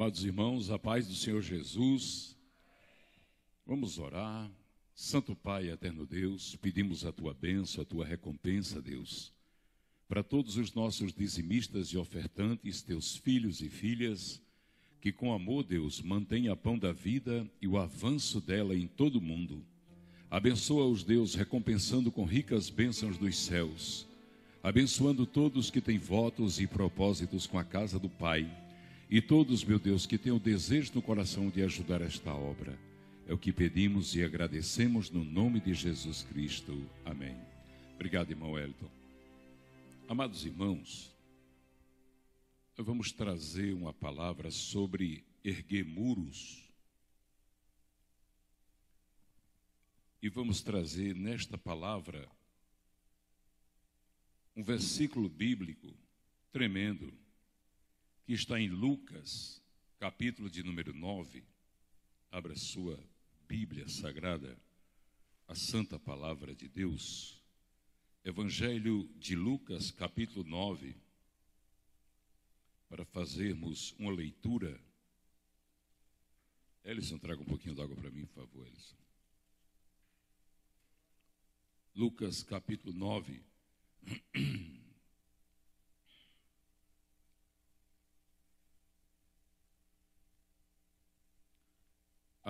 Amados irmãos, a paz do Senhor Jesus. Vamos orar. Santo Pai, eterno Deus, pedimos a tua bênção, a tua recompensa, Deus, para todos os nossos dizimistas e ofertantes, teus filhos e filhas, que com amor, Deus, mantenha a pão da vida e o avanço dela em todo o mundo. Abençoa-os, Deus, recompensando com ricas bênçãos dos céus, abençoando todos que têm votos e propósitos com a casa do Pai e todos, meu Deus, que têm o desejo no coração de ajudar esta obra, é o que pedimos e agradecemos no nome de Jesus Cristo. Amém. Obrigado, irmão Elton. Amados irmãos, vamos trazer uma palavra sobre erguer muros. E vamos trazer nesta palavra um versículo bíblico tremendo que está em Lucas, capítulo de número 9. Abra sua Bíblia Sagrada, a Santa Palavra de Deus. Evangelho de Lucas, capítulo 9, para fazermos uma leitura. Elison, traga um pouquinho d'água para mim, por favor, Elison. Lucas, capítulo 9.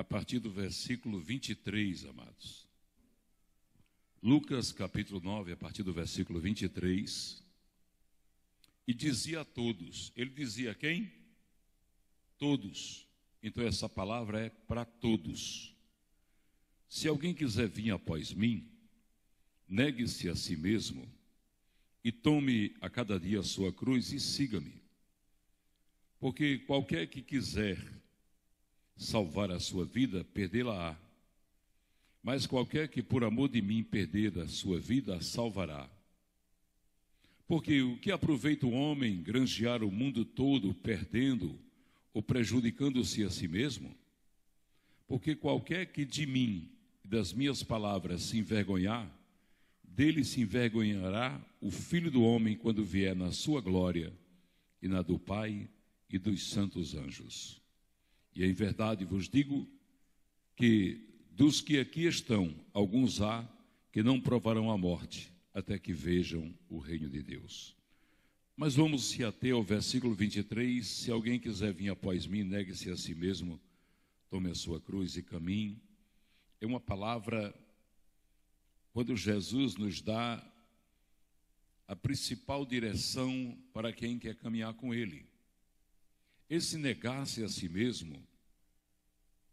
a partir do versículo 23, amados. Lucas capítulo 9, a partir do versículo 23. E dizia a todos: Ele dizia a quem? Todos. Então essa palavra é para todos. Se alguém quiser vir após mim, negue-se a si mesmo e tome a cada dia a sua cruz e siga-me. Porque qualquer que quiser salvar a sua vida, perdê-la-á. Mas qualquer que por amor de mim perder a sua vida, a salvará. Porque o que aproveita o homem granjear o mundo todo perdendo ou prejudicando-se a si mesmo? Porque qualquer que de mim e das minhas palavras se envergonhar, dele se envergonhará o filho do homem quando vier na sua glória e na do Pai e dos santos anjos. E em verdade vos digo que dos que aqui estão, alguns há que não provarão a morte até que vejam o reino de Deus. Mas vamos se ater ao versículo 23. Se alguém quiser vir após mim, negue-se a si mesmo, tome a sua cruz e caminhe. É uma palavra, quando Jesus nos dá a principal direção para quem quer caminhar com Ele. Esse negar-se a si mesmo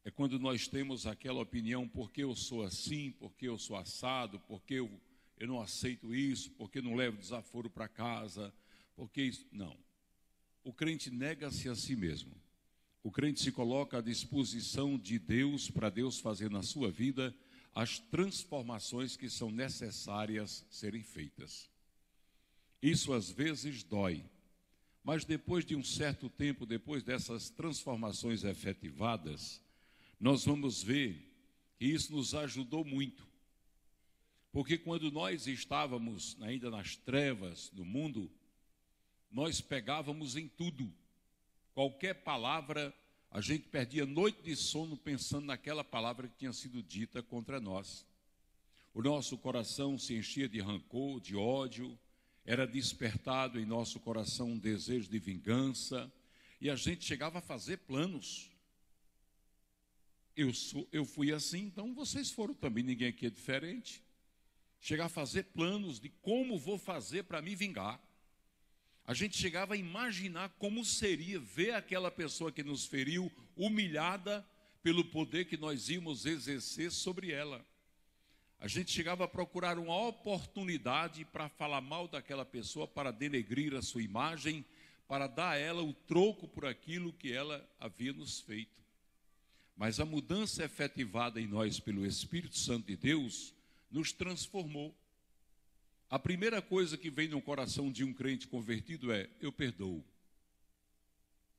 é quando nós temos aquela opinião, porque eu sou assim, porque eu sou assado, porque eu, eu não aceito isso, porque não levo desaforo para casa, porque isso. Não. O crente nega-se a si mesmo. O crente se coloca à disposição de Deus para Deus fazer na sua vida as transformações que são necessárias serem feitas. Isso às vezes dói, mas depois de um certo tempo, depois dessas transformações efetivadas, nós vamos ver que isso nos ajudou muito. Porque quando nós estávamos ainda nas trevas do mundo, nós pegávamos em tudo. Qualquer palavra, a gente perdia noite de sono pensando naquela palavra que tinha sido dita contra nós. O nosso coração se enchia de rancor, de ódio, era despertado em nosso coração um desejo de vingança, e a gente chegava a fazer planos. Eu, sou, eu fui assim, então vocês foram também, ninguém aqui é diferente. Chegar a fazer planos de como vou fazer para me vingar. A gente chegava a imaginar como seria ver aquela pessoa que nos feriu humilhada pelo poder que nós íamos exercer sobre ela. A gente chegava a procurar uma oportunidade para falar mal daquela pessoa, para denegrir a sua imagem, para dar a ela o troco por aquilo que ela havia nos feito. Mas a mudança efetivada em nós pelo Espírito Santo de Deus nos transformou. A primeira coisa que vem no coração de um crente convertido é: Eu perdoo.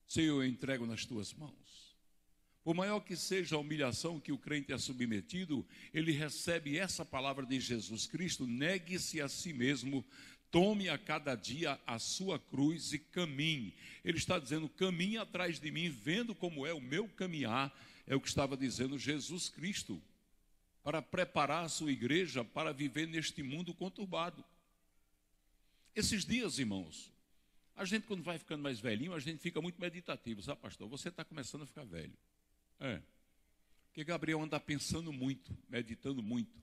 Senhor, eu entrego nas tuas mãos. Por maior que seja a humilhação que o crente é submetido, ele recebe essa palavra de Jesus Cristo: negue-se a si mesmo, tome a cada dia a sua cruz e caminhe. Ele está dizendo: caminhe atrás de mim, vendo como é o meu caminhar, é o que estava dizendo Jesus Cristo, para preparar a sua igreja para viver neste mundo conturbado. Esses dias, irmãos, a gente, quando vai ficando mais velhinho, a gente fica muito meditativo, sabe, ah, pastor? Você está começando a ficar velho. É. Porque Gabriel anda pensando muito, meditando muito.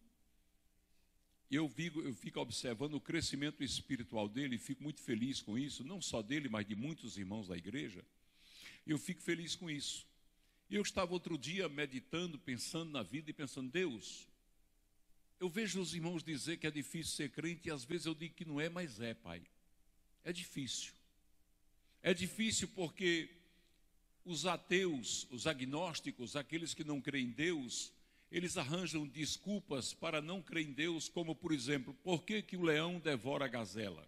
Eu fico, eu fico observando o crescimento espiritual dele, e fico muito feliz com isso, não só dele, mas de muitos irmãos da igreja. Eu fico feliz com isso. Eu estava outro dia meditando, pensando na vida e pensando, Deus, eu vejo os irmãos dizer que é difícil ser crente e às vezes eu digo que não é, mas é, pai. É difícil. É difícil porque os ateus, os agnósticos, aqueles que não creem em Deus, eles arranjam desculpas para não crer em Deus, como por exemplo, por que, que o leão devora a gazela?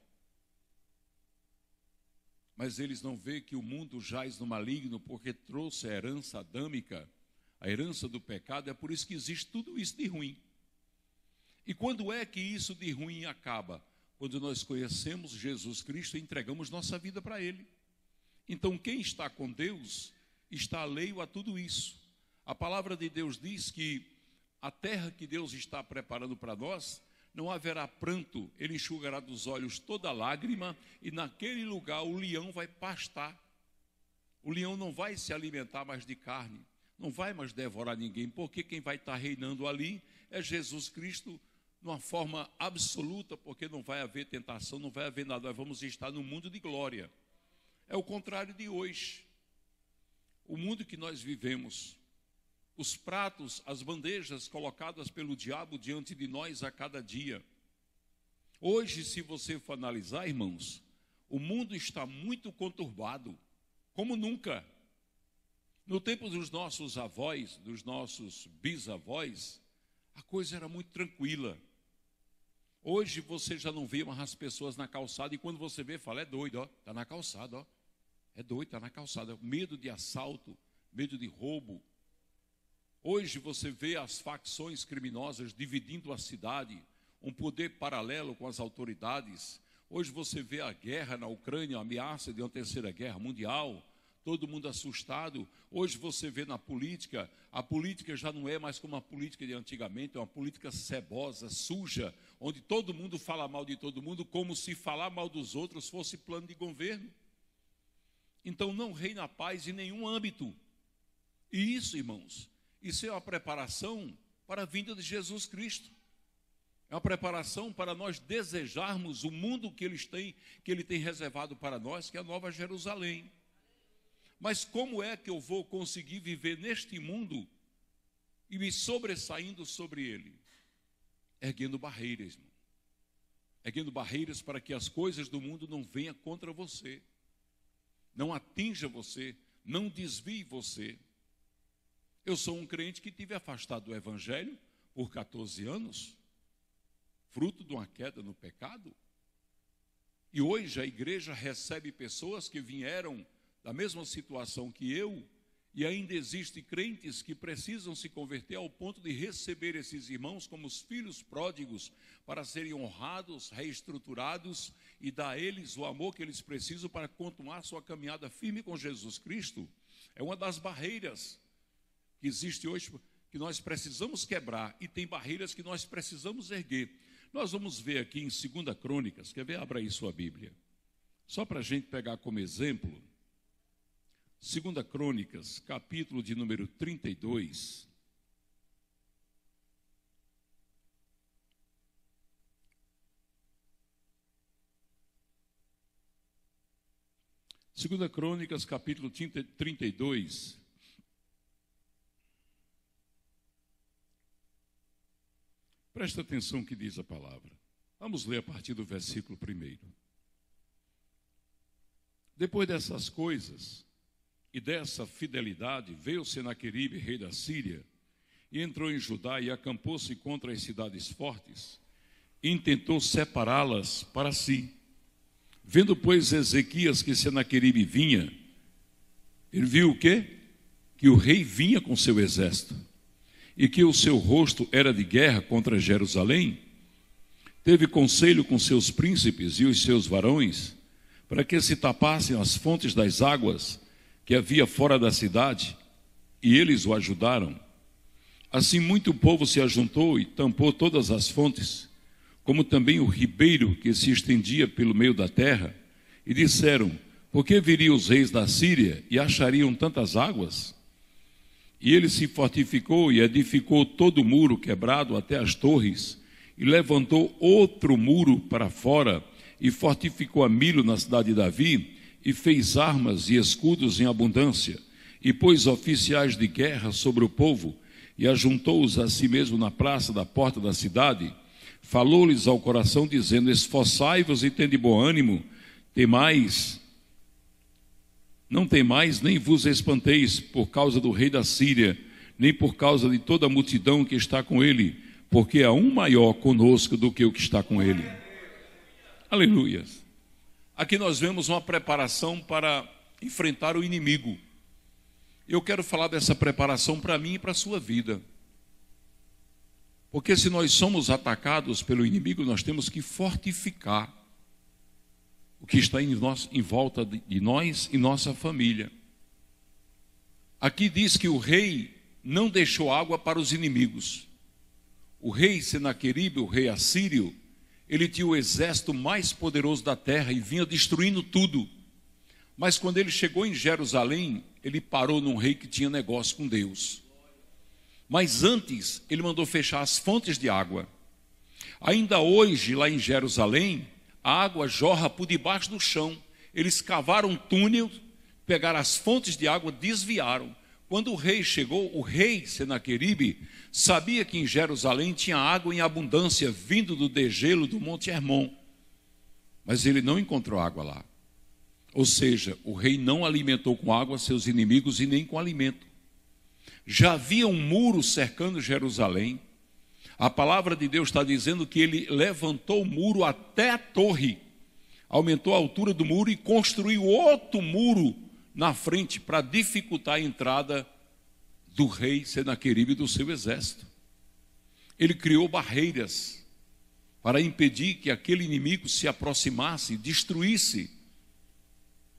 Mas eles não vê que o mundo jaz no maligno porque trouxe a herança adâmica, a herança do pecado, é por isso que existe tudo isso de ruim. E quando é que isso de ruim acaba? Quando nós conhecemos Jesus Cristo e entregamos nossa vida para Ele. Então, quem está com Deus está alheio a tudo isso. A palavra de Deus diz que a terra que Deus está preparando para nós não haverá pranto, ele enxugará dos olhos toda lágrima, e naquele lugar o leão vai pastar. O leão não vai se alimentar mais de carne, não vai mais devorar ninguém, porque quem vai estar reinando ali é Jesus Cristo, numa forma absoluta, porque não vai haver tentação, não vai haver nada, nós vamos estar no mundo de glória é o contrário de hoje. O mundo que nós vivemos, os pratos, as bandejas colocadas pelo diabo diante de nós a cada dia. Hoje, se você for analisar, irmãos, o mundo está muito conturbado, como nunca. No tempo dos nossos avós, dos nossos bisavós, a coisa era muito tranquila. Hoje você já não vê mais as pessoas na calçada e quando você vê, fala, é doido, ó, tá na calçada, ó. É doido, está na calçada. Medo de assalto, medo de roubo. Hoje você vê as facções criminosas dividindo a cidade, um poder paralelo com as autoridades. Hoje você vê a guerra na Ucrânia, a ameaça de uma terceira guerra mundial, todo mundo assustado. Hoje você vê na política, a política já não é mais como a política de antigamente, é uma política cebosa, suja, onde todo mundo fala mal de todo mundo, como se falar mal dos outros fosse plano de governo. Então não reina a paz em nenhum âmbito. E isso, irmãos, isso é uma preparação para a vinda de Jesus Cristo. É uma preparação para nós desejarmos o mundo que Ele tem, que ele tem reservado para nós, que é a Nova Jerusalém. Mas como é que eu vou conseguir viver neste mundo e me sobressaindo sobre ele? Erguendo barreiras, irmão. Erguendo barreiras para que as coisas do mundo não venham contra você não atinja você, não desvie você. Eu sou um crente que tive afastado do evangelho por 14 anos, fruto de uma queda no pecado. E hoje a igreja recebe pessoas que vieram da mesma situação que eu, e ainda existem crentes que precisam se converter ao ponto de receber esses irmãos como os filhos pródigos para serem honrados, reestruturados e dá a eles o amor que eles precisam para continuar sua caminhada firme com Jesus Cristo, é uma das barreiras que existe hoje, que nós precisamos quebrar, e tem barreiras que nós precisamos erguer. Nós vamos ver aqui em 2 Crônicas, quer ver? Abra aí sua Bíblia. Só para a gente pegar como exemplo, 2 Crônicas, capítulo de número 32. Segunda Crônicas, capítulo 32. Presta atenção que diz a palavra. Vamos ler a partir do versículo primeiro. Depois dessas coisas e dessa fidelidade, veio Senaqueribe, rei da Síria, e entrou em Judá e acampou-se contra as cidades fortes, e intentou separá-las para si Vendo, pois, Ezequias que Senaqueribe vinha, ele viu o quê? Que o rei vinha com seu exército e que o seu rosto era de guerra contra Jerusalém. Teve conselho com seus príncipes e os seus varões para que se tapassem as fontes das águas que havia fora da cidade, e eles o ajudaram. Assim, muito povo se ajuntou e tampou todas as fontes como também o ribeiro que se estendia pelo meio da terra, e disseram: Por que viriam os reis da Síria e achariam tantas águas? E ele se fortificou e edificou todo o muro quebrado até as torres, e levantou outro muro para fora, e fortificou a milho na cidade de Davi, e fez armas e escudos em abundância, e pôs oficiais de guerra sobre o povo, e ajuntou-os a si mesmo na praça da porta da cidade, falou-lhes ao coração, dizendo: Esforçai-vos e tende bom ânimo, temais, não temais, nem vos espanteis por causa do rei da Síria, nem por causa de toda a multidão que está com ele, porque há um maior conosco do que o que está com ele. Aleluia. Aqui nós vemos uma preparação para enfrentar o inimigo. Eu quero falar dessa preparação para mim e para a sua vida. Porque se nós somos atacados pelo inimigo, nós temos que fortificar o que está em, nós, em volta de nós e nossa família. Aqui diz que o rei não deixou água para os inimigos. O rei Senaqueribe, o rei assírio, ele tinha o exército mais poderoso da terra e vinha destruindo tudo. Mas quando ele chegou em Jerusalém, ele parou num rei que tinha negócio com Deus. Mas antes, ele mandou fechar as fontes de água. Ainda hoje, lá em Jerusalém, a água jorra por debaixo do chão. Eles cavaram um túnel, pegaram as fontes de água, desviaram. Quando o rei chegou, o rei Senaqueribe sabia que em Jerusalém tinha água em abundância vindo do degelo do Monte Hermon. Mas ele não encontrou água lá. Ou seja, o rei não alimentou com água seus inimigos e nem com alimento já havia um muro cercando Jerusalém. A palavra de Deus está dizendo que ele levantou o muro até a torre, aumentou a altura do muro e construiu outro muro na frente para dificultar a entrada do rei Senaqueribe e do seu exército. Ele criou barreiras para impedir que aquele inimigo se aproximasse, destruísse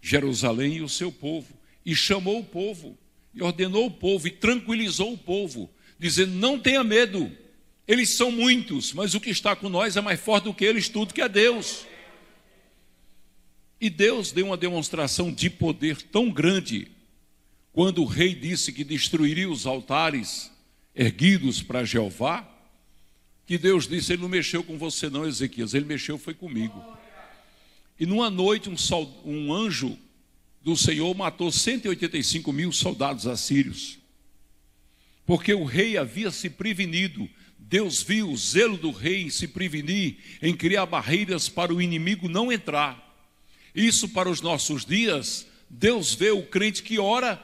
Jerusalém e o seu povo, e chamou o povo e ordenou o povo e tranquilizou o povo, dizendo: Não tenha medo, eles são muitos, mas o que está com nós é mais forte do que eles, tudo que é Deus. E Deus deu uma demonstração de poder tão grande quando o rei disse que destruiria os altares erguidos para Jeová, que Deus disse: Ele não mexeu com você, não, Ezequias, ele mexeu foi comigo. E numa noite, um, um anjo do Senhor matou 185 mil soldados assírios, porque o rei havia se prevenido. Deus viu o zelo do rei em se prevenir, em criar barreiras para o inimigo não entrar. Isso para os nossos dias, Deus vê o crente que ora,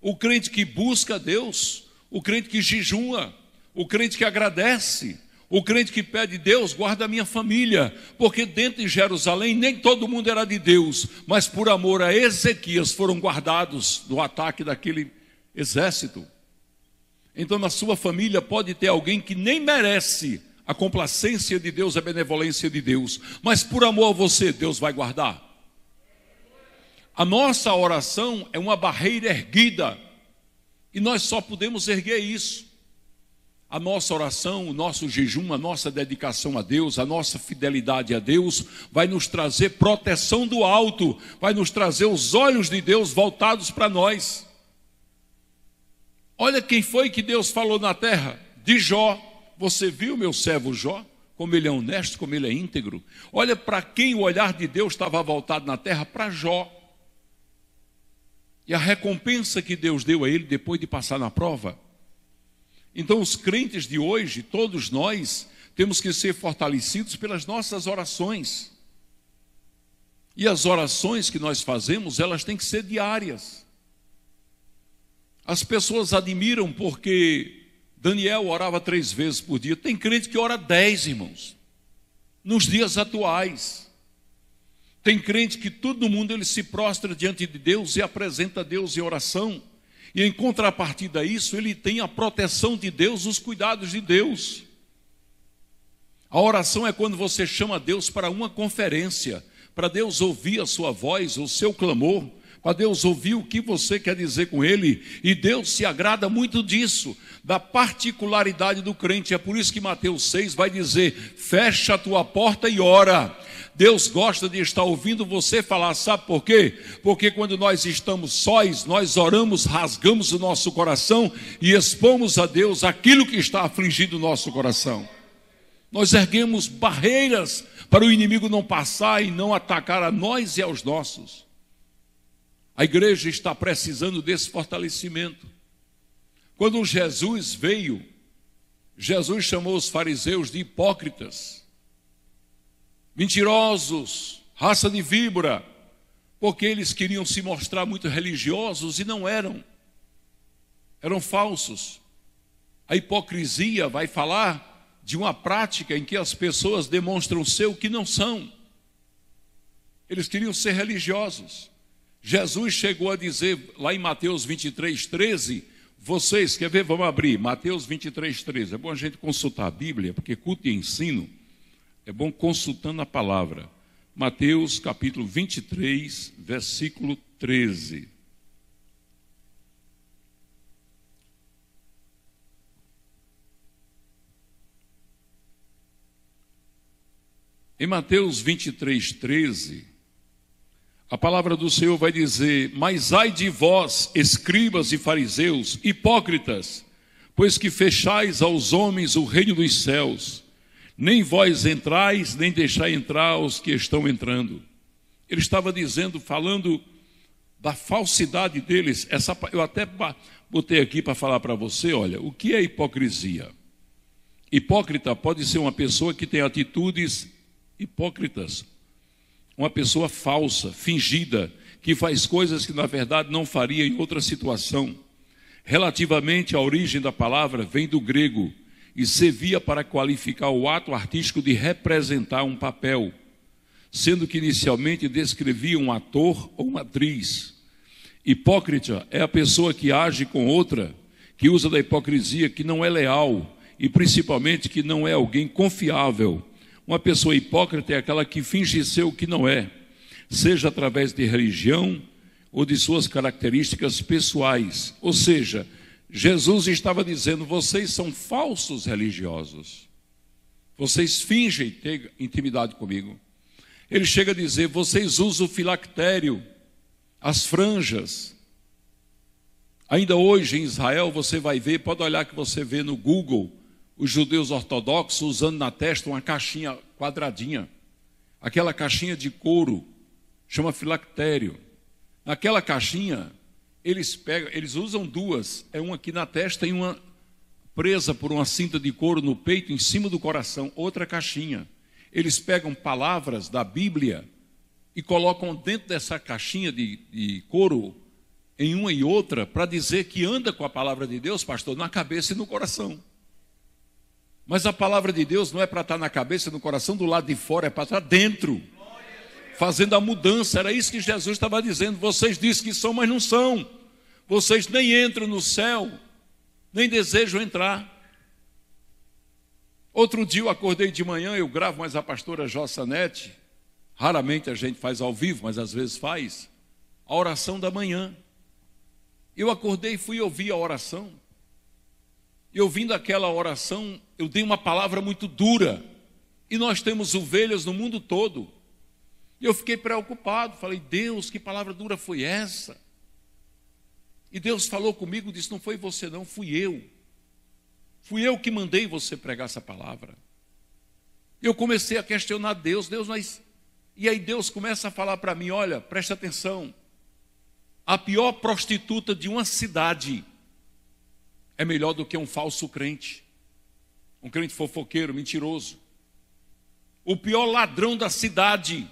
o crente que busca Deus, o crente que jejua, o crente que agradece o crente que pede Deus, guarda a minha família, porque dentro de Jerusalém nem todo mundo era de Deus, mas por amor a Ezequias foram guardados do ataque daquele exército. Então, na sua família pode ter alguém que nem merece a complacência de Deus, a benevolência de Deus, mas por amor a você, Deus vai guardar. A nossa oração é uma barreira erguida, e nós só podemos erguer isso a nossa oração, o nosso jejum, a nossa dedicação a Deus, a nossa fidelidade a Deus, vai nos trazer proteção do alto, vai nos trazer os olhos de Deus voltados para nós. Olha quem foi que Deus falou na terra, de Jó. Você viu meu servo Jó? Como ele é honesto, como ele é íntegro. Olha para quem o olhar de Deus estava voltado na terra, para Jó. E a recompensa que Deus deu a ele depois de passar na prova. Então, os crentes de hoje, todos nós, temos que ser fortalecidos pelas nossas orações. E as orações que nós fazemos, elas têm que ser diárias. As pessoas admiram porque Daniel orava três vezes por dia. Tem crente que ora dez, irmãos, nos dias atuais. Tem crente que todo mundo ele se prostra diante de Deus e apresenta a Deus em oração. E em contrapartida a isso, ele tem a proteção de Deus, os cuidados de Deus. A oração é quando você chama Deus para uma conferência, para Deus ouvir a sua voz, o seu clamor, para Deus ouvir o que você quer dizer com Ele, e Deus se agrada muito disso, da particularidade do crente. É por isso que Mateus 6 vai dizer: fecha a tua porta e ora Deus gosta de estar ouvindo você falar, sabe por quê? Porque quando nós estamos sós, nós oramos, rasgamos o nosso coração e expomos a Deus aquilo que está afligindo o nosso coração. Nós erguemos barreiras para o inimigo não passar e não atacar a nós e aos nossos. A igreja está precisando desse fortalecimento. Quando Jesus veio, Jesus chamou os fariseus de hipócritas mentirosos, raça de víbora, porque eles queriam se mostrar muito religiosos e não eram. Eram falsos. A hipocrisia vai falar de uma prática em que as pessoas demonstram ser o que não são. Eles queriam ser religiosos. Jesus chegou a dizer lá em Mateus 23, 13: vocês, quer ver? Vamos abrir, Mateus 23, 13. É bom a gente consultar a Bíblia, porque culto e ensino é bom consultando a palavra. Mateus capítulo 23, versículo 13. Em Mateus 23, 13, a palavra do Senhor vai dizer: Mas ai de vós, escribas e fariseus, hipócritas, pois que fechais aos homens o reino dos céus nem vós entrais, nem deixai entrar os que estão entrando. Ele estava dizendo, falando da falsidade deles. Essa, eu até botei aqui para falar para você, olha, o que é hipocrisia? Hipócrita pode ser uma pessoa que tem atitudes hipócritas, uma pessoa falsa, fingida, que faz coisas que na verdade não faria em outra situação. Relativamente à origem da palavra, vem do grego e servia para qualificar o ato artístico de representar um papel, sendo que inicialmente descrevia um ator ou uma atriz. Hipócrita é a pessoa que age com outra, que usa da hipocrisia, que não é leal e principalmente que não é alguém confiável. Uma pessoa hipócrita é aquela que finge ser o que não é, seja através de religião ou de suas características pessoais, ou seja, Jesus estava dizendo: vocês são falsos religiosos. Vocês fingem ter intimidade comigo. Ele chega a dizer: vocês usam o filactério, as franjas. Ainda hoje em Israel você vai ver, pode olhar que você vê no Google, os judeus ortodoxos usando na testa uma caixinha quadradinha, aquela caixinha de couro, chama filactério. Naquela caixinha eles pegam, eles usam duas, é uma aqui na testa e uma presa por uma cinta de couro no peito, em cima do coração, outra caixinha. Eles pegam palavras da Bíblia e colocam dentro dessa caixinha de, de couro, em uma e outra, para dizer que anda com a palavra de Deus, pastor, na cabeça e no coração. Mas a palavra de Deus não é para estar tá na cabeça e no coração do lado de fora, é para estar tá dentro fazendo a mudança. Era isso que Jesus estava dizendo. Vocês dizem que são, mas não são. Vocês nem entram no céu, nem desejam entrar. Outro dia eu acordei de manhã, eu gravo mais a pastora Jossanete. Raramente a gente faz ao vivo, mas às vezes faz. A oração da manhã. Eu acordei e fui ouvir a oração. E ouvindo aquela oração, eu dei uma palavra muito dura. E nós temos ovelhas no mundo todo. E eu fiquei preocupado, falei, Deus, que palavra dura foi essa? E Deus falou comigo, disse: Não foi você, não, fui eu. Fui eu que mandei você pregar essa palavra. Eu comecei a questionar Deus, Deus, mas. E aí Deus começa a falar para mim: Olha, preste atenção. A pior prostituta de uma cidade é melhor do que um falso crente, um crente fofoqueiro, mentiroso. O pior ladrão da cidade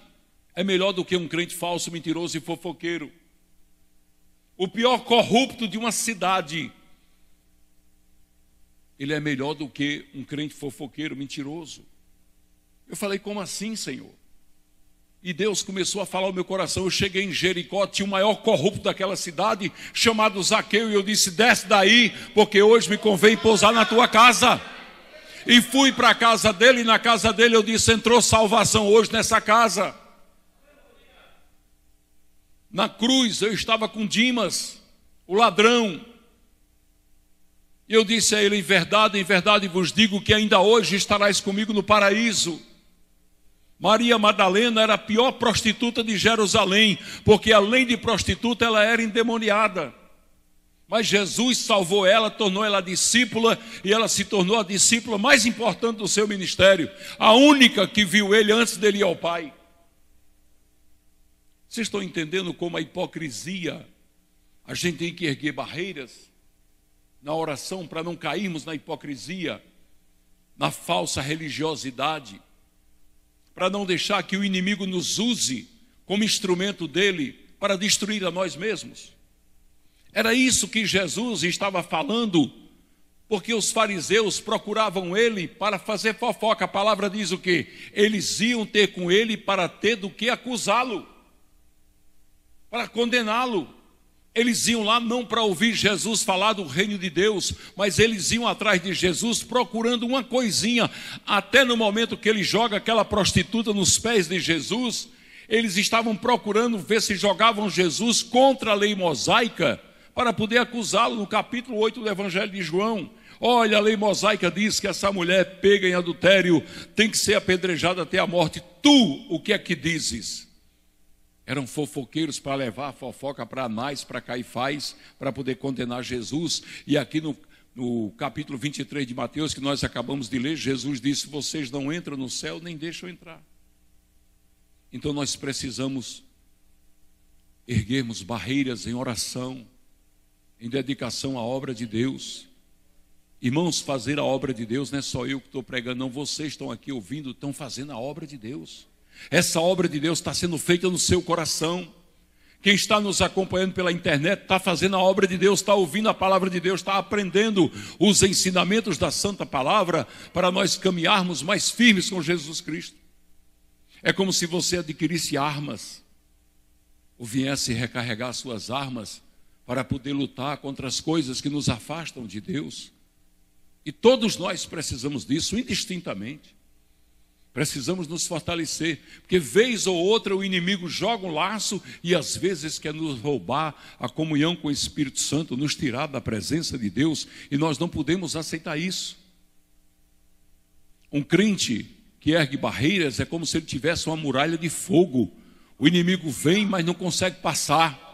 é melhor do que um crente falso, mentiroso e fofoqueiro o pior corrupto de uma cidade, ele é melhor do que um crente fofoqueiro, mentiroso. Eu falei, como assim, Senhor? E Deus começou a falar ao meu coração. Eu cheguei em Jericó, tinha o maior corrupto daquela cidade, chamado Zaqueu, e eu disse: Desce daí, porque hoje me convém pousar na tua casa. E fui para a casa dele, e na casa dele eu disse: Entrou salvação hoje nessa casa. Na cruz eu estava com Dimas, o ladrão. E eu disse a ele: Em verdade, em verdade vos digo que ainda hoje estarás comigo no paraíso. Maria Madalena era a pior prostituta de Jerusalém, porque além de prostituta, ela era endemoniada. Mas Jesus salvou ela, tornou ela discípula e ela se tornou a discípula mais importante do seu ministério, a única que viu ele antes dele ir ao Pai. Vocês estão entendendo como a hipocrisia, a gente tem que erguer barreiras na oração para não cairmos na hipocrisia, na falsa religiosidade, para não deixar que o inimigo nos use como instrumento dele para destruir a nós mesmos. Era isso que Jesus estava falando, porque os fariseus procuravam ele para fazer fofoca. A palavra diz o que? Eles iam ter com ele para ter do que acusá-lo para condená-lo. Eles iam lá não para ouvir Jesus falar do reino de Deus, mas eles iam atrás de Jesus procurando uma coisinha. Até no momento que ele joga aquela prostituta nos pés de Jesus, eles estavam procurando ver se jogavam Jesus contra a lei mosaica para poder acusá-lo no capítulo 8 do Evangelho de João. Olha, a lei mosaica diz que essa mulher pega em adultério tem que ser apedrejada até a morte. Tu, o que é que dizes? eram fofoqueiros para levar a fofoca para Anás, para Caifás, para poder condenar Jesus. E aqui no, no capítulo 23 de Mateus, que nós acabamos de ler, Jesus disse: Vocês não entram no céu nem deixam entrar. Então nós precisamos erguermos barreiras em oração, em dedicação à obra de Deus. Irmãos, fazer a obra de Deus não é só eu que estou pregando, não. Vocês estão aqui ouvindo, estão fazendo a obra de Deus. Essa obra de Deus está sendo feita no seu coração. Quem está nos acompanhando pela internet está fazendo a obra de Deus, está ouvindo a palavra de Deus, está aprendendo os ensinamentos da Santa Palavra para nós caminharmos mais firmes com Jesus Cristo. É como se você adquirisse armas, ou viesse recarregar suas armas para poder lutar contra as coisas que nos afastam de Deus. E todos nós precisamos disso indistintamente. Precisamos nos fortalecer, porque vez ou outra o inimigo joga um laço e às vezes quer nos roubar a comunhão com o Espírito Santo, nos tirar da presença de Deus, e nós não podemos aceitar isso. Um crente que ergue barreiras é como se ele tivesse uma muralha de fogo. O inimigo vem, mas não consegue passar.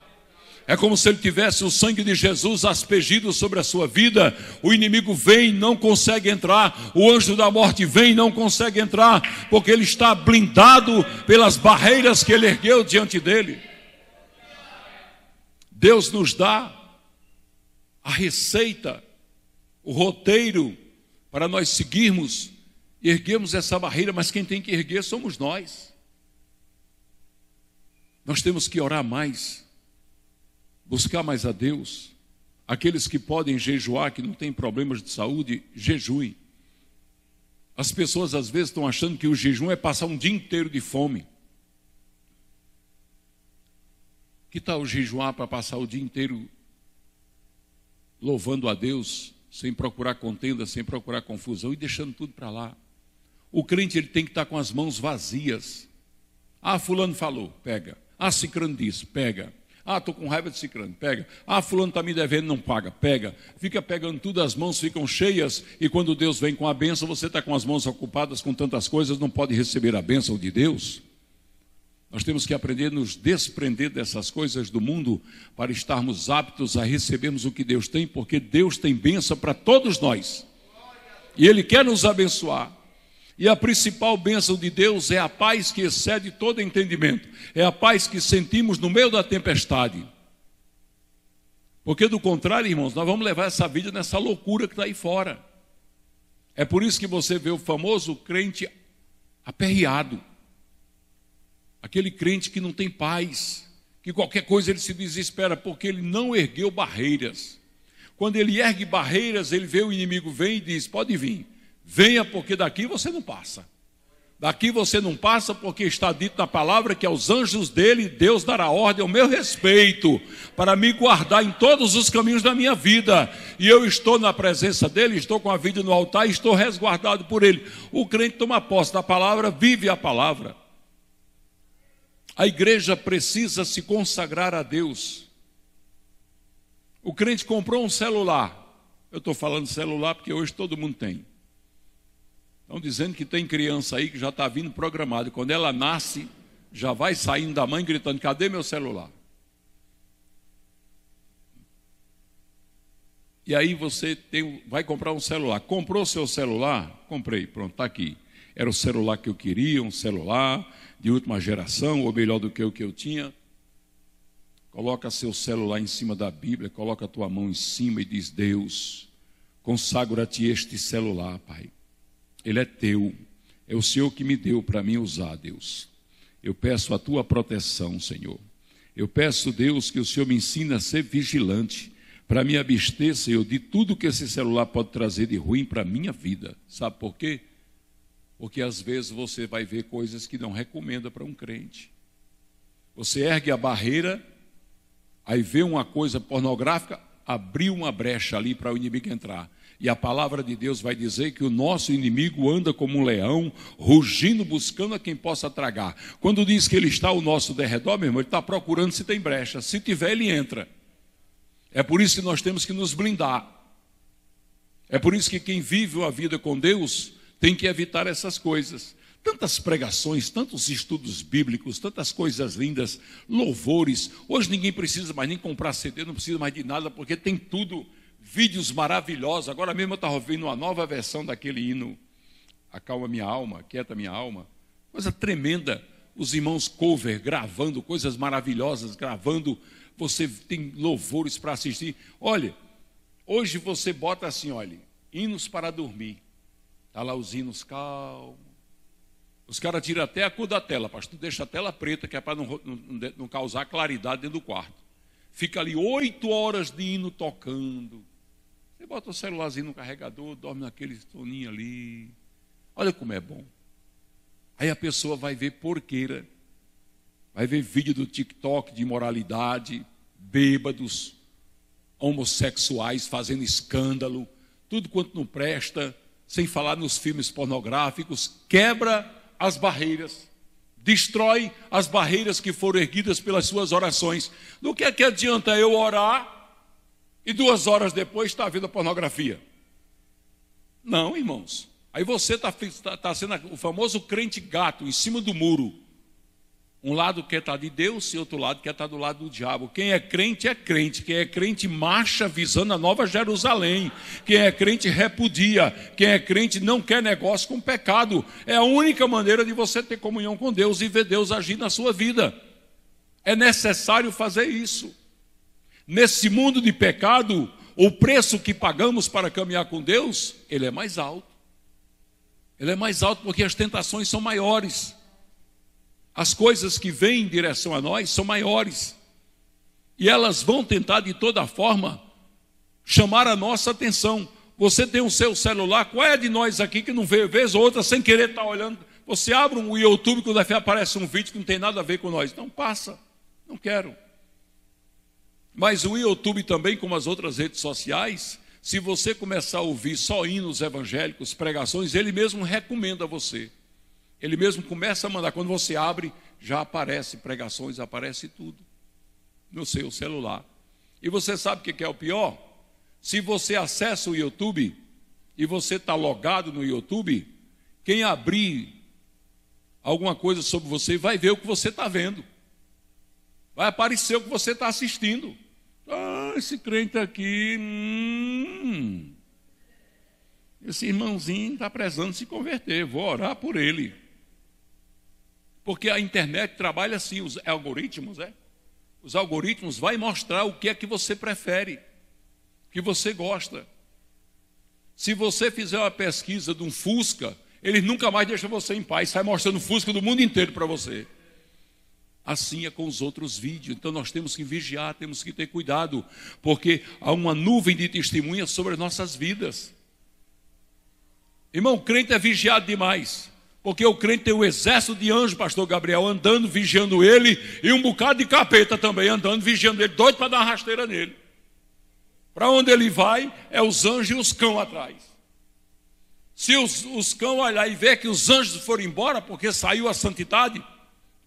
É como se ele tivesse o sangue de Jesus aspergido sobre a sua vida. O inimigo vem, não consegue entrar. O anjo da morte vem, não consegue entrar, porque ele está blindado pelas barreiras que ele ergueu diante dele. Deus nos dá a receita, o roteiro para nós seguirmos e erguermos essa barreira, mas quem tem que erguer somos nós. Nós temos que orar mais buscar mais a Deus. Aqueles que podem jejuar, que não têm problemas de saúde, jejuem. As pessoas às vezes estão achando que o jejum é passar um dia inteiro de fome. Que tal jejuar para passar o dia inteiro louvando a Deus, sem procurar contenda, sem procurar confusão e deixando tudo para lá? O crente ele tem que estar com as mãos vazias. Ah, fulano falou, pega. Ah, cicrano disse, pega. Ah, estou com raiva de ciclano, pega. Ah, fulano está me devendo, não paga, pega. Fica pegando tudo, as mãos ficam cheias, e quando Deus vem com a benção, você está com as mãos ocupadas com tantas coisas, não pode receber a benção de Deus. Nós temos que aprender a nos desprender dessas coisas do mundo para estarmos aptos a recebermos o que Deus tem, porque Deus tem benção para todos nós. E Ele quer nos abençoar. E a principal bênção de Deus é a paz que excede todo entendimento. É a paz que sentimos no meio da tempestade. Porque do contrário, irmãos, nós vamos levar essa vida nessa loucura que está aí fora. É por isso que você vê o famoso crente aperreado. Aquele crente que não tem paz, que qualquer coisa ele se desespera, porque ele não ergueu barreiras. Quando ele ergue barreiras, ele vê o inimigo vem e diz: pode vir. Venha, porque daqui você não passa. Daqui você não passa, porque está dito na palavra que aos anjos dele Deus dará ordem ao meu respeito, para me guardar em todos os caminhos da minha vida. E eu estou na presença dele, estou com a vida no altar, e estou resguardado por ele. O crente toma posse da palavra, vive a palavra. A igreja precisa se consagrar a Deus. O crente comprou um celular. Eu estou falando celular porque hoje todo mundo tem. Estão dizendo que tem criança aí que já está vindo programada. Quando ela nasce, já vai saindo da mãe gritando: cadê meu celular? E aí você tem, vai comprar um celular. Comprou seu celular? Comprei, pronto, está aqui. Era o celular que eu queria, um celular de última geração, ou melhor do que o que eu tinha. Coloca seu celular em cima da Bíblia, coloca a tua mão em cima e diz: Deus, consagra-te este celular, Pai ele é teu. É o Senhor que me deu para mim usar, Deus. Eu peço a tua proteção, Senhor. Eu peço, Deus, que o Senhor me ensine a ser vigilante, para me abster, Senhor, de tudo que esse celular pode trazer de ruim para a minha vida. Sabe por quê? Porque às vezes você vai ver coisas que não recomenda para um crente. Você ergue a barreira, aí vê uma coisa pornográfica, abriu uma brecha ali para o inimigo entrar. E a palavra de Deus vai dizer que o nosso inimigo anda como um leão, rugindo, buscando a quem possa tragar. Quando diz que ele está ao nosso derredor, meu irmão, ele está procurando se tem brecha. Se tiver, ele entra. É por isso que nós temos que nos blindar. É por isso que quem vive a vida com Deus tem que evitar essas coisas. Tantas pregações, tantos estudos bíblicos, tantas coisas lindas, louvores. Hoje ninguém precisa mais nem comprar CD, não precisa mais de nada, porque tem tudo vídeos maravilhosos. Agora mesmo eu estava ouvindo uma nova versão daquele hino Acalma Minha Alma, Quieta Minha Alma. Coisa tremenda. Os irmãos cover gravando coisas maravilhosas, gravando. Você tem louvores para assistir. Olha, hoje você bota assim, olha, hinos para dormir. Está lá os hinos calmos. Os caras tiram até a cor da tela, pastor. Deixa a tela preta, que é para não, não, não causar claridade dentro do quarto. Fica ali oito horas de hino tocando você bota o celularzinho no carregador, dorme naquele soninho ali. Olha como é bom. Aí a pessoa vai ver porqueira, vai ver vídeo do TikTok de imoralidade, bêbados, homossexuais fazendo escândalo, tudo quanto não presta, sem falar nos filmes pornográficos, quebra as barreiras, destrói as barreiras que foram erguidas pelas suas orações. Do que é que adianta eu orar e duas horas depois está havendo a pornografia. Não, irmãos. Aí você está tá, tá sendo o famoso crente gato em cima do muro. Um lado quer estar tá de Deus e outro lado quer estar tá do lado do diabo. Quem é crente é crente. Quem é crente marcha visando a nova Jerusalém. Quem é crente repudia. Quem é crente não quer negócio com pecado. É a única maneira de você ter comunhão com Deus e ver Deus agir na sua vida. É necessário fazer isso. Nesse mundo de pecado, o preço que pagamos para caminhar com Deus, ele é mais alto. Ele é mais alto porque as tentações são maiores. As coisas que vêm em direção a nós são maiores. E elas vão tentar de toda forma chamar a nossa atenção. Você tem o seu celular, qual é de nós aqui que não vê vez ou outra sem querer estar tá olhando? Você abre um YouTube, quando aparece um vídeo que não tem nada a ver com nós. Não passa, não quero. Mas o YouTube também, como as outras redes sociais, se você começar a ouvir só hinos evangélicos, pregações, ele mesmo recomenda a você. Ele mesmo começa a mandar. Quando você abre, já aparece pregações, aparece tudo no seu celular. E você sabe o que é o pior? Se você acessa o YouTube e você está logado no YouTube, quem abrir alguma coisa sobre você vai ver o que você está vendo. Vai aparecer o que você está assistindo. Ah, esse crente aqui. Hum, esse irmãozinho está precisando se converter, vou orar por ele. Porque a internet trabalha assim, os algoritmos, é? Os algoritmos vai mostrar o que é que você prefere, o que você gosta. Se você fizer uma pesquisa de um Fusca, ele nunca mais deixa você em paz, sai mostrando Fusca do mundo inteiro para você. Assim é com os outros vídeos. Então nós temos que vigiar, temos que ter cuidado, porque há uma nuvem de testemunhas sobre as nossas vidas. Irmão, o crente é vigiado demais, porque o crente tem um exército de anjos, pastor Gabriel, andando, vigiando ele, e um bocado de capeta também andando, vigiando ele, doido para dar uma rasteira nele. Para onde ele vai, é os anjos e os cão atrás. Se os, os cão olhar e ver que os anjos foram embora porque saiu a santidade,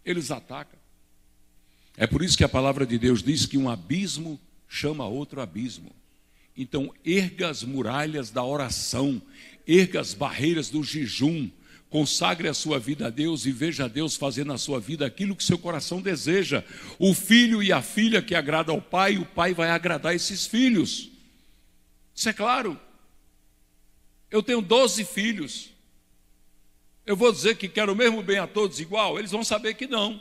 eles atacam. É por isso que a palavra de Deus diz que um abismo chama outro abismo. Então, erga as muralhas da oração, erga as barreiras do jejum, consagre a sua vida a Deus e veja Deus fazer na sua vida aquilo que seu coração deseja. O filho e a filha que agrada ao pai, o pai vai agradar esses filhos. Isso é claro. Eu tenho 12 filhos. Eu vou dizer que quero o mesmo bem a todos igual? Eles vão saber que não.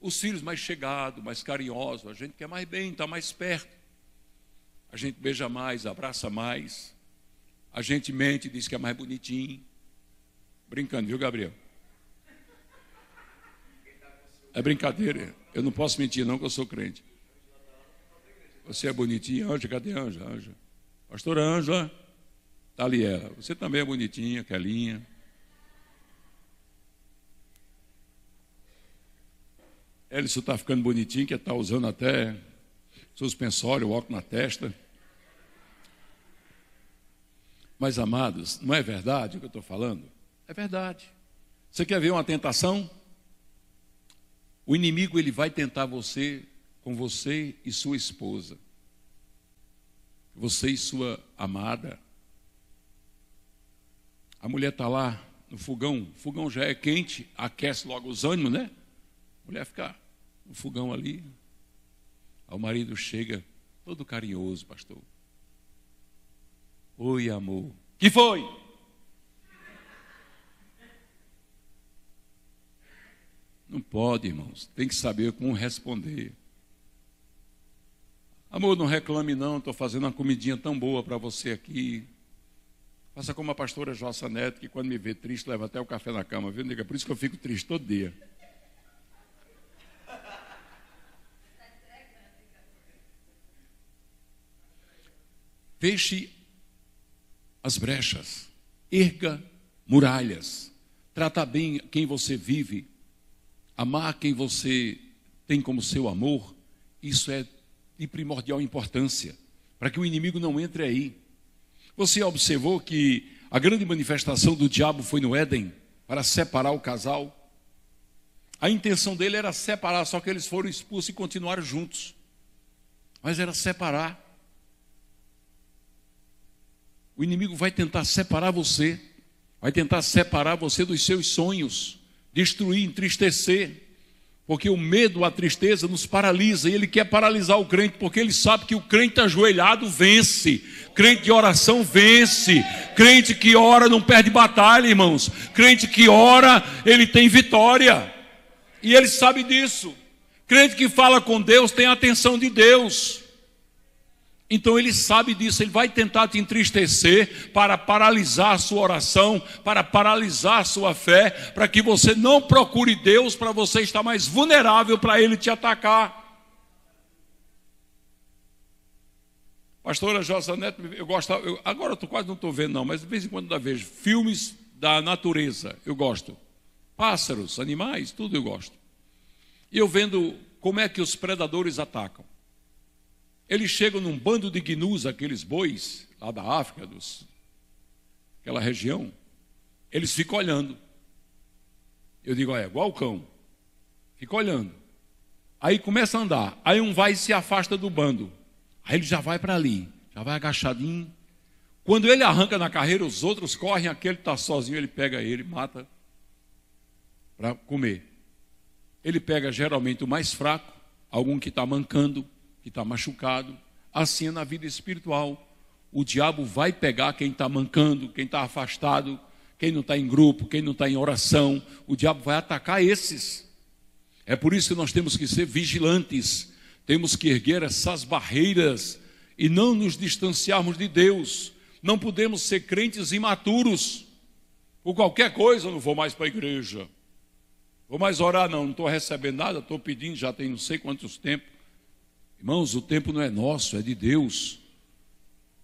Os filhos mais chegados, mais carinhosos, a gente quer mais bem, está mais perto. A gente beija mais, abraça mais. A gente mente, diz que é mais bonitinho. Brincando, viu, Gabriel? É brincadeira. Eu não posso mentir, não, que eu sou crente. Você é bonitinha, Anja, cadê Anja? Anja. Pastor Anja, está ali ela. Você também é bonitinha, Kelinha. Ellison está ficando bonitinho, que está usando até suspensório, óculos na testa. Mas, amados, não é verdade o que eu estou falando? É verdade. Você quer ver uma tentação? O inimigo ele vai tentar você com você e sua esposa, você e sua amada. A mulher está lá no fogão, o fogão já é quente, aquece logo os ânimos, né? A mulher fica no fogão ali. Aí o marido chega todo carinhoso, pastor. Oi, amor. Que foi? Não pode, irmãos. Tem que saber como responder. Amor, não reclame não, estou fazendo uma comidinha tão boa para você aqui. Faça como a pastora Jossa Neto, que quando me vê triste, leva até o café na cama, viu? Diga, por isso que eu fico triste todo dia. Feche as brechas, erga muralhas, trata bem quem você vive, amar quem você tem como seu amor, isso é de primordial importância, para que o inimigo não entre aí. Você observou que a grande manifestação do diabo foi no Éden para separar o casal? A intenção dele era separar, só que eles foram expulsos e continuaram juntos. Mas era separar. O inimigo vai tentar separar você, vai tentar separar você dos seus sonhos, destruir, entristecer, porque o medo, a tristeza nos paralisa e ele quer paralisar o crente, porque ele sabe que o crente ajoelhado vence, crente de oração vence, crente que ora não perde batalha, irmãos, crente que ora, ele tem vitória, e ele sabe disso. Crente que fala com Deus tem a atenção de Deus. Então ele sabe disso, ele vai tentar te entristecer para paralisar a sua oração, para paralisar a sua fé, para que você não procure Deus, para você estar mais vulnerável para ele te atacar. Pastora Jossa Neto, eu gosto, eu, agora eu quase não estou vendo não, mas de vez em quando eu vejo filmes da natureza, eu gosto. Pássaros, animais, tudo eu gosto. E eu vendo como é que os predadores atacam. Eles chegam num bando de gnus, aqueles bois lá da África, dos, aquela região. Eles ficam olhando. Eu digo, é igual cão. Fica olhando. Aí começa a andar. Aí um vai e se afasta do bando. Aí ele já vai para ali, já vai agachadinho. Quando ele arranca na carreira, os outros correm, aquele está sozinho, ele pega ele, mata para comer. Ele pega geralmente o mais fraco, algum que está mancando, que está machucado. Assim, é na vida espiritual, o diabo vai pegar quem está mancando, quem está afastado, quem não está em grupo, quem não está em oração. O diabo vai atacar esses. É por isso que nós temos que ser vigilantes, temos que erguer essas barreiras e não nos distanciarmos de Deus. Não podemos ser crentes imaturos. Por qualquer coisa, eu não vou mais para a igreja. Vou mais orar, não, não estou recebendo nada, estou pedindo, já tem não sei quantos tempos. Irmãos, o tempo não é nosso, é de Deus.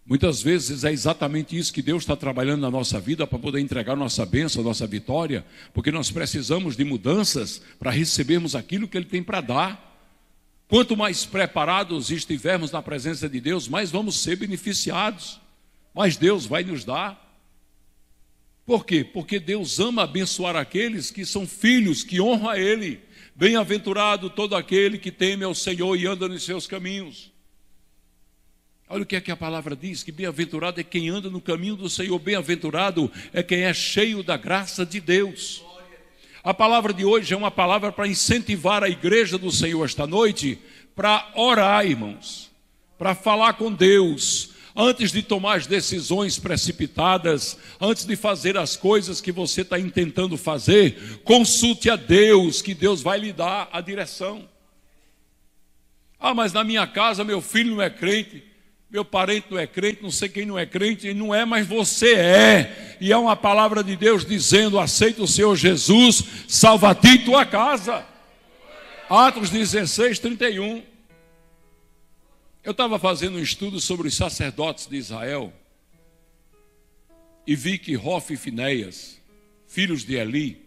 Muitas vezes é exatamente isso que Deus está trabalhando na nossa vida para poder entregar nossa bênção, nossa vitória, porque nós precisamos de mudanças para recebermos aquilo que Ele tem para dar. Quanto mais preparados estivermos na presença de Deus, mais vamos ser beneficiados, mais Deus vai nos dar. Por quê? Porque Deus ama abençoar aqueles que são filhos, que honram a Ele. Bem-aventurado todo aquele que teme ao Senhor e anda nos seus caminhos. Olha o que é que a palavra diz: que bem-aventurado é quem anda no caminho do Senhor, bem-aventurado é quem é cheio da graça de Deus. A palavra de hoje é uma palavra para incentivar a igreja do Senhor esta noite, para orar, irmãos, para falar com Deus, antes de tomar as decisões precipitadas, antes de fazer as coisas que você está intentando fazer, consulte a Deus, que Deus vai lhe dar a direção. Ah, mas na minha casa meu filho não é crente, meu parente não é crente, não sei quem não é crente, e não é, mas você é. E é uma palavra de Deus dizendo: aceita o Senhor Jesus, salva a ti e tua casa. Atos 16, 31. Eu estava fazendo um estudo sobre os sacerdotes de Israel e vi que Rof e Finéias, filhos de Eli,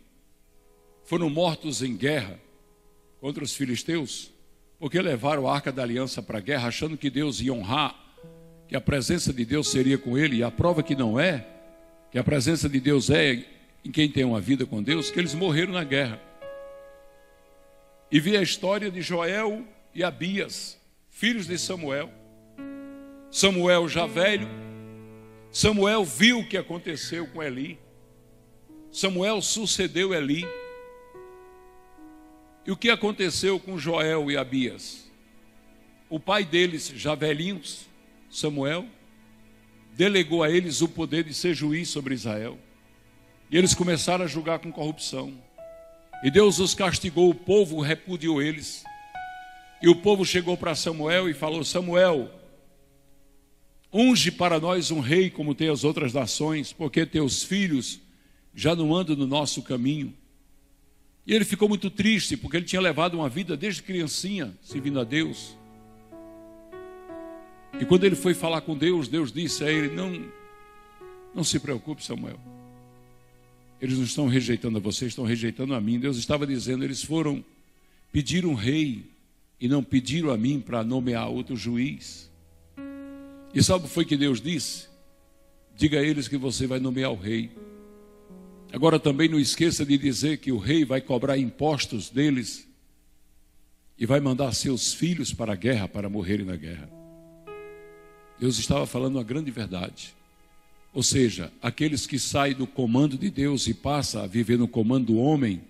foram mortos em guerra contra os filisteus, porque levaram a arca da aliança para a guerra, achando que Deus ia honrar, que a presença de Deus seria com ele, e a prova que não é, que a presença de Deus é em quem tem uma vida com Deus, que eles morreram na guerra. E vi a história de Joel e Abias filhos de Samuel. Samuel já velho. Samuel viu o que aconteceu com Eli. Samuel sucedeu Eli. E o que aconteceu com Joel e Abias? O pai deles, já velhinhos, Samuel, delegou a eles o poder de ser juiz sobre Israel. E eles começaram a julgar com corrupção. E Deus os castigou, o povo repudiou eles. E o povo chegou para Samuel e falou: Samuel, unge para nós um rei como tem as outras nações, porque teus filhos já não andam no nosso caminho. E ele ficou muito triste, porque ele tinha levado uma vida desde criancinha servindo a Deus. E quando ele foi falar com Deus, Deus disse a ele: Não, não se preocupe, Samuel. Eles não estão rejeitando a você, estão rejeitando a mim. Deus estava dizendo: Eles foram pedir um rei e não pediram a mim para nomear outro juiz. E sabe o que foi que Deus disse? Diga a eles que você vai nomear o rei. Agora também não esqueça de dizer que o rei vai cobrar impostos deles e vai mandar seus filhos para a guerra para morrerem na guerra. Deus estava falando uma grande verdade. Ou seja, aqueles que saem do comando de Deus e passa a viver no comando do homem,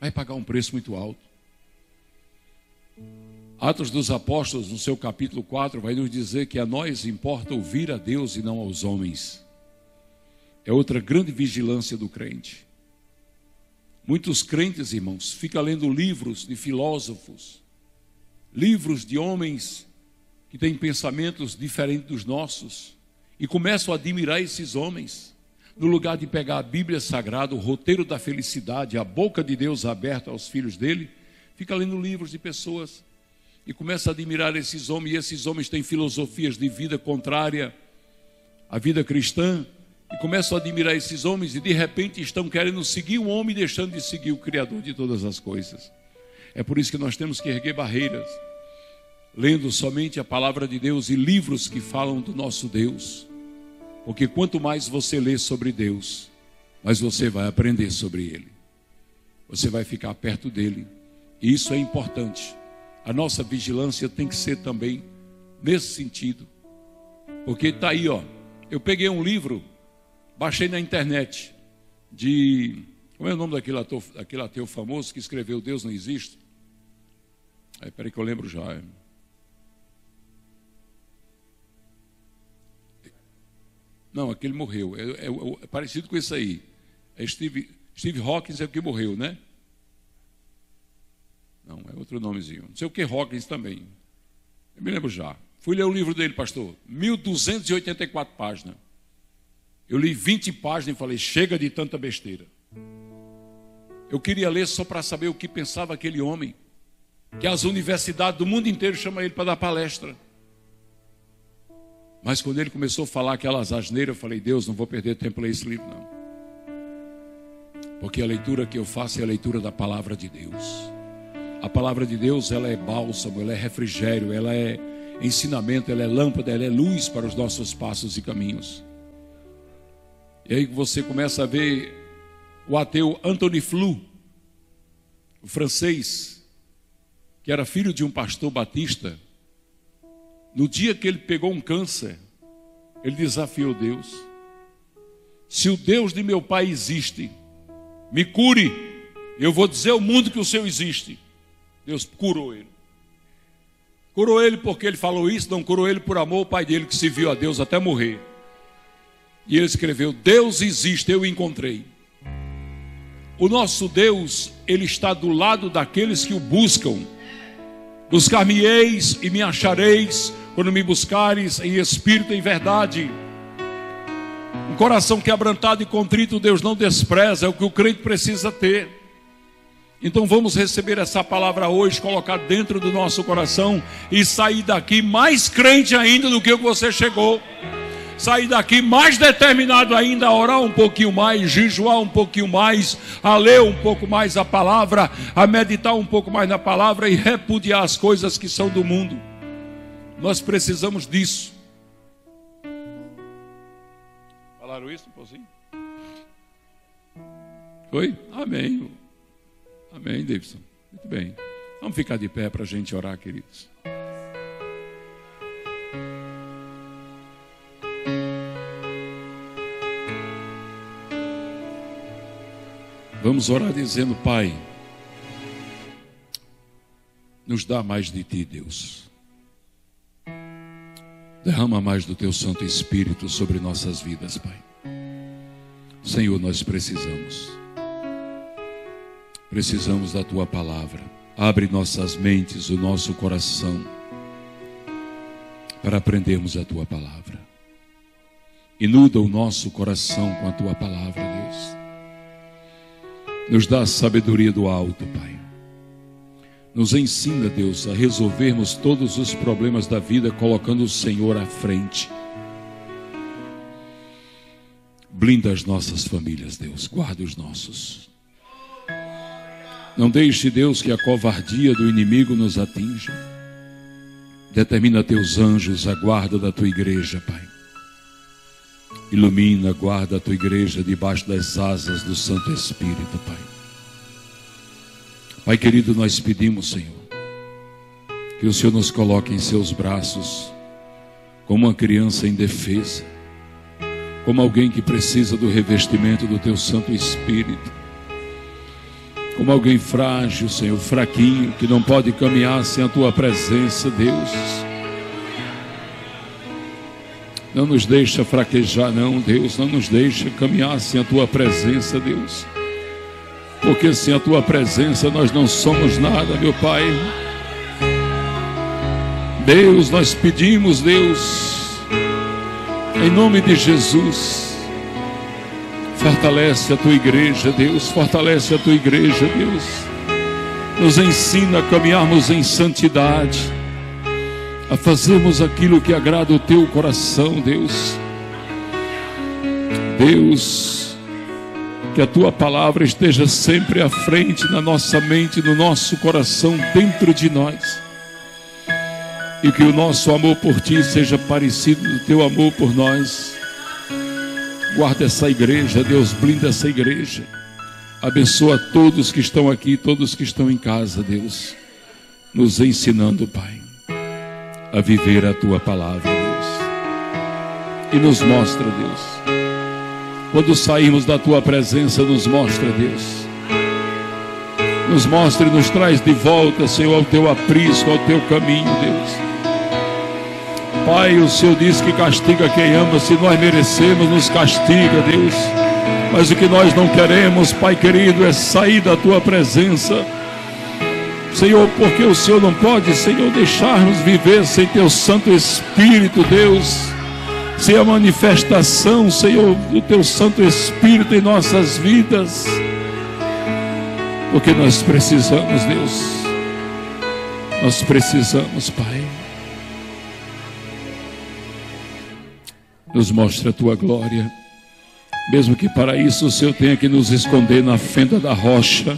vai pagar um preço muito alto. Atos dos Apóstolos, no seu capítulo 4, vai nos dizer que a nós importa ouvir a Deus e não aos homens. É outra grande vigilância do crente. Muitos crentes, irmãos, ficam lendo livros de filósofos, livros de homens que têm pensamentos diferentes dos nossos, e começam a admirar esses homens, no lugar de pegar a Bíblia Sagrada, o roteiro da felicidade, a boca de Deus aberta aos filhos dele, fica lendo livros de pessoas e começa a admirar esses homens, e esses homens têm filosofias de vida contrária à vida cristã, e começa a admirar esses homens, e de repente estão querendo seguir o homem, deixando de seguir o Criador de todas as coisas. É por isso que nós temos que erguer barreiras, lendo somente a palavra de Deus e livros que falam do nosso Deus. Porque quanto mais você lê sobre Deus, mais você vai aprender sobre Ele. Você vai ficar perto dele. E isso é importante a nossa vigilância tem que ser também nesse sentido. Porque está aí, ó. Eu peguei um livro, baixei na internet, de. Como é o nome daquele ateu, daquele ateu famoso que escreveu Deus não existe? É, peraí que eu lembro já. É. Não, aquele morreu. É, é, é, parecido com isso aí. É Steve, Steve Hawkins é o que morreu, né? Não, é outro nomezinho. Não sei o que, Hawkins também. Eu me lembro já. Fui ler o livro dele, pastor. 1284 páginas. Eu li 20 páginas e falei: chega de tanta besteira. Eu queria ler só para saber o que pensava aquele homem, que as universidades do mundo inteiro chamam ele para dar palestra. Mas quando ele começou a falar aquelas asneiras, eu falei: Deus, não vou perder tempo ler esse livro, não. Porque a leitura que eu faço é a leitura da palavra de Deus. A palavra de Deus, ela é bálsamo, ela é refrigério, ela é ensinamento, ela é lâmpada, ela é luz para os nossos passos e caminhos. E aí você começa a ver o ateu Anthony Flu, o francês, que era filho de um pastor batista, no dia que ele pegou um câncer, ele desafiou Deus. Se o Deus de meu pai existe, me cure, eu vou dizer ao mundo que o seu existe. Deus curou ele. Curou ele porque ele falou isso, não curou ele por amor ao pai dele que se viu a Deus até morrer. E ele escreveu: Deus existe, eu o encontrei. O nosso Deus, ele está do lado daqueles que o buscam. Buscar-me-eis e me achareis quando me buscares em espírito e em verdade. Um coração quebrantado e contrito, Deus não despreza, é o que o crente precisa ter. Então vamos receber essa palavra hoje, colocar dentro do nosso coração e sair daqui mais crente ainda do que você chegou. Sair daqui mais determinado ainda a orar um pouquinho mais, jejuar um pouquinho mais, a ler um pouco mais a palavra, a meditar um pouco mais na palavra e repudiar as coisas que são do mundo. Nós precisamos disso. Falaram isso um pouquinho? Foi? Amém. Amém, Davidson? Muito bem. Vamos ficar de pé para a gente orar, queridos. Vamos orar dizendo, Pai, nos dá mais de Ti, Deus. Derrama mais do Teu Santo Espírito sobre nossas vidas, Pai. Senhor, nós precisamos. Precisamos da tua palavra. Abre nossas mentes, o nosso coração, para aprendermos a tua palavra. Inunda o nosso coração com a tua palavra, Deus. Nos dá a sabedoria do alto, Pai. Nos ensina, Deus, a resolvermos todos os problemas da vida colocando o Senhor à frente. Blinda as nossas famílias, Deus. Guarda os nossos. Não deixe, Deus, que a covardia do inimigo nos atinja. Determina teus anjos a guarda da tua igreja, Pai. Ilumina, guarda a tua igreja debaixo das asas do Santo Espírito, Pai. Pai querido, nós pedimos, Senhor, que o Senhor nos coloque em seus braços como uma criança indefesa, como alguém que precisa do revestimento do teu Santo Espírito como alguém frágil, Senhor, fraquinho, que não pode caminhar sem a tua presença, Deus. Não nos deixa fraquejar, não, Deus. Não nos deixa caminhar sem a tua presença, Deus. Porque sem a tua presença nós não somos nada, meu Pai. Deus, nós pedimos, Deus, em nome de Jesus Fortalece a tua igreja, Deus. Fortalece a tua igreja, Deus. Nos ensina a caminharmos em santidade, a fazermos aquilo que agrada o teu coração, Deus. Deus, que a tua palavra esteja sempre à frente na nossa mente, no nosso coração, dentro de nós. E que o nosso amor por ti seja parecido do teu amor por nós Guarda essa igreja, Deus, blinda essa igreja. Abençoa todos que estão aqui, todos que estão em casa, Deus. Nos ensinando, Pai, a viver a tua palavra, Deus. E nos mostra, Deus. Quando sairmos da tua presença, nos mostra, Deus. Nos mostra e nos traz de volta, Senhor, ao teu aprisco, ao teu caminho, Deus Pai, o Senhor diz que castiga quem ama. Se nós merecemos, nos castiga, Deus. Mas o que nós não queremos, Pai querido, é sair da tua presença. Senhor, porque o Senhor não pode, Senhor, deixar-nos viver sem teu Santo Espírito, Deus. Sem é a manifestação, Senhor, do teu Santo Espírito em nossas vidas. Porque nós precisamos, Deus. Nós precisamos, Pai. nos mostre a tua glória. Mesmo que para isso o Senhor tenha que nos esconder na fenda da rocha,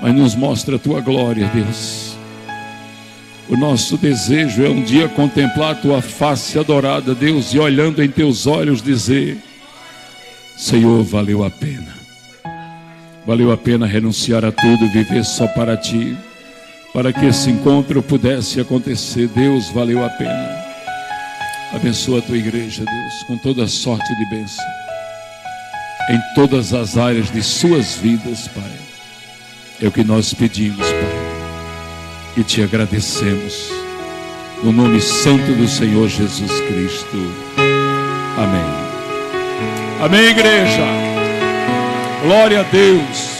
mas nos mostre a tua glória, Deus. O nosso desejo é um dia contemplar a tua face adorada, Deus, e olhando em teus olhos dizer: Senhor, valeu a pena. Valeu a pena renunciar a tudo e viver só para ti, para que esse encontro pudesse acontecer. Deus, valeu a pena. Abençoa a tua igreja, Deus, com toda sorte de bênção. Em todas as áreas de suas vidas, Pai. É o que nós pedimos, Pai. E te agradecemos. No nome santo do Senhor Jesus Cristo. Amém. Amém, igreja. Glória a Deus.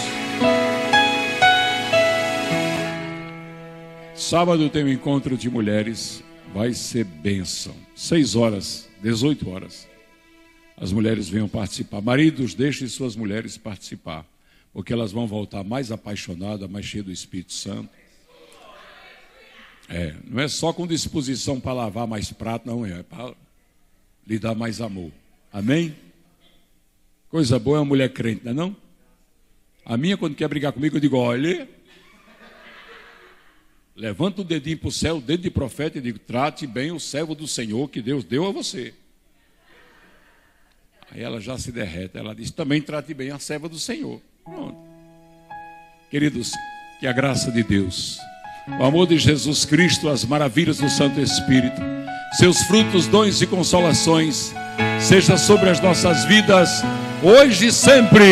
Sábado tem um encontro de mulheres. Vai ser bênção seis horas, 18 horas, as mulheres venham participar. Maridos, deixem suas mulheres participar, porque elas vão voltar mais apaixonadas, mais cheias do Espírito Santo. É, não é só com disposição para lavar mais prato, não, é para lhe dar mais amor. Amém? Coisa boa é uma mulher crente, não é não? A minha, quando quer brigar comigo, eu digo, olha, Levanta o dedinho para o céu, o dedo de profeta, e digo: trate bem o servo do Senhor que Deus deu a você. Aí ela já se derrete. Ela diz: também trate bem a serva do Senhor. Pronto. Queridos, que a graça de Deus, o amor de Jesus Cristo, as maravilhas do Santo Espírito, seus frutos, dons e consolações, seja sobre as nossas vidas, hoje e sempre.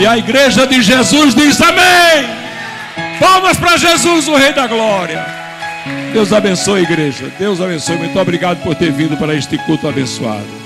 E a igreja de Jesus diz amém. Palmas para Jesus, o Rei da Glória. Deus abençoe, igreja. Deus abençoe. Muito obrigado por ter vindo para este culto abençoado.